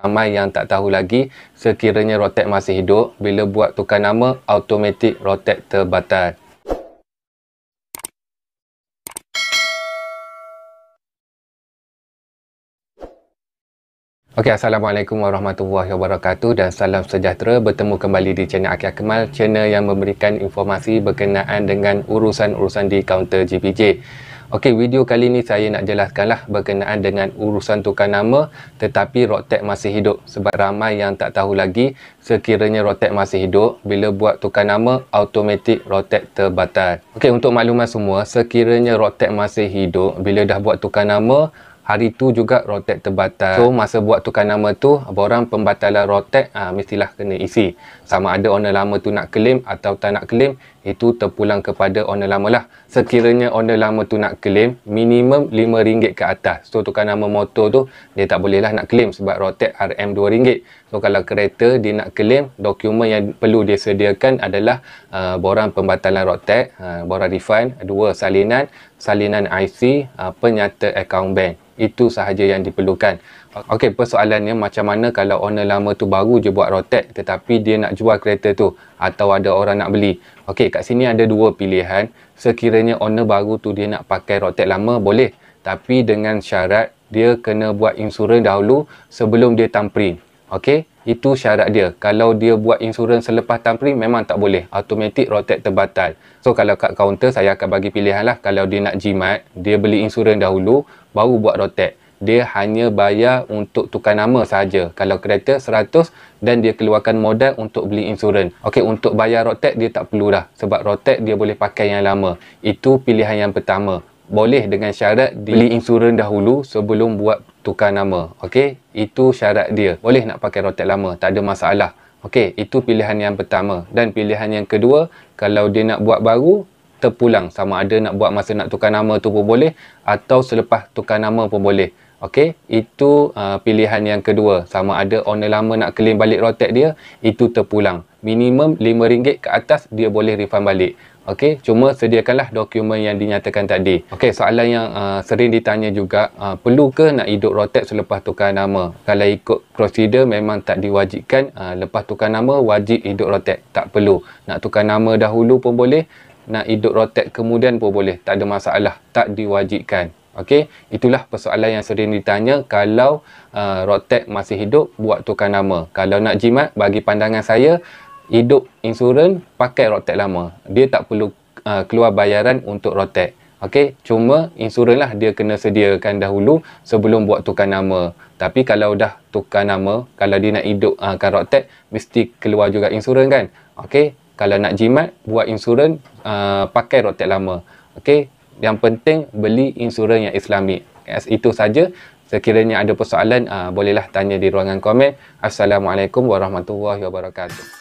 ramai yang tak tahu lagi sekiranya rotek masih hidup bila buat tukar nama automatic rotek terbatal Okay Assalamualaikum warahmatullahi wabarakatuh dan salam sejahtera bertemu kembali di channel Akhir Kemal channel yang memberikan informasi berkenaan dengan urusan-urusan di kaunter GPJ Okey, video kali ni saya nak jelaskanlah berkenaan dengan urusan tukar nama tetapi Rotek masih hidup. Sebab ramai yang tak tahu lagi, sekiranya Rotek masih hidup, bila buat tukar nama, automatik Rotek terbatal. Okey, untuk maklumat semua, sekiranya Rotek masih hidup, bila dah buat tukar nama, hari tu juga rotek terbatal. So masa buat tukar nama tu, borang pembatalan rotek ha, ah, mestilah kena isi. Sama ada owner lama tu nak claim atau tak nak claim, itu terpulang kepada owner lama lah. Sekiranya owner lama tu nak claim, minimum RM5 ke atas. So, tukar nama motor tu, dia tak boleh lah nak claim sebab rotek RM2. So, kalau kereta dia nak claim, dokumen yang perlu dia sediakan adalah uh, borang pembatalan rotek, uh, borang refund, dua salinan, salinan IC, uh, penyata account bank. Itu sahaja yang diperlukan. Okey, persoalannya macam mana kalau owner lama tu baru je buat rotet tetapi dia nak jual kereta tu atau ada orang nak beli. Okey, kat sini ada dua pilihan. Sekiranya owner baru tu dia nak pakai rotet lama boleh tapi dengan syarat dia kena buat insurans dahulu sebelum dia tamprin. Okey, itu syarat dia. Kalau dia buat insurans selepas tamprin memang tak boleh. Automatik rotet terbatal. So kalau kat kaunter saya akan bagi pilihan lah kalau dia nak jimat, dia beli insurans dahulu baru buat rotet dia hanya bayar untuk tukar nama sahaja. Kalau kereta 100 dan dia keluarkan modal untuk beli insurans. Okey, untuk bayar road dia tak perlu dah sebab road dia boleh pakai yang lama. Itu pilihan yang pertama. Boleh dengan syarat beli insurans dahulu sebelum buat tukar nama. Okey, itu syarat dia. Boleh nak pakai road lama, tak ada masalah. Okey, itu pilihan yang pertama. Dan pilihan yang kedua, kalau dia nak buat baru, terpulang sama ada nak buat masa nak tukar nama tu pun boleh atau selepas tukar nama pun boleh Okey, itu uh, pilihan yang kedua. Sama ada owner lama nak claim balik rotek dia, itu terpulang. Minimum RM5 ke atas dia boleh refund balik. Okey, cuma sediakanlah dokumen yang dinyatakan tadi. Okey, soalan yang uh, sering ditanya juga, uh, perlu ke nak hidup rotek selepas tukar nama? Kalau ikut prosedur memang tak diwajibkan uh, lepas tukar nama wajib hidup rotek. Tak perlu. Nak tukar nama dahulu pun boleh, nak hidup rotek kemudian pun boleh. Tak ada masalah. Tak diwajibkan. Okey, itulah persoalan yang sering ditanya kalau uh, Rotek masih hidup buat tukar nama. Kalau nak jimat bagi pandangan saya hidup insurans pakai Rotek lama. Dia tak perlu uh, keluar bayaran untuk Rotek. Okey, cuma insurans lah dia kena sediakan dahulu sebelum buat tukar nama. Tapi kalau dah tukar nama, kalau dia nak hidup uh, kan Rotek mesti keluar juga insurans kan? Okey, kalau nak jimat buat insurans uh, pakai Rotek lama. Okey, yang penting beli insurans yang islami yes, itu saja sekiranya ada persoalan uh, bolehlah tanya di ruangan komen Assalamualaikum Warahmatullahi Wabarakatuh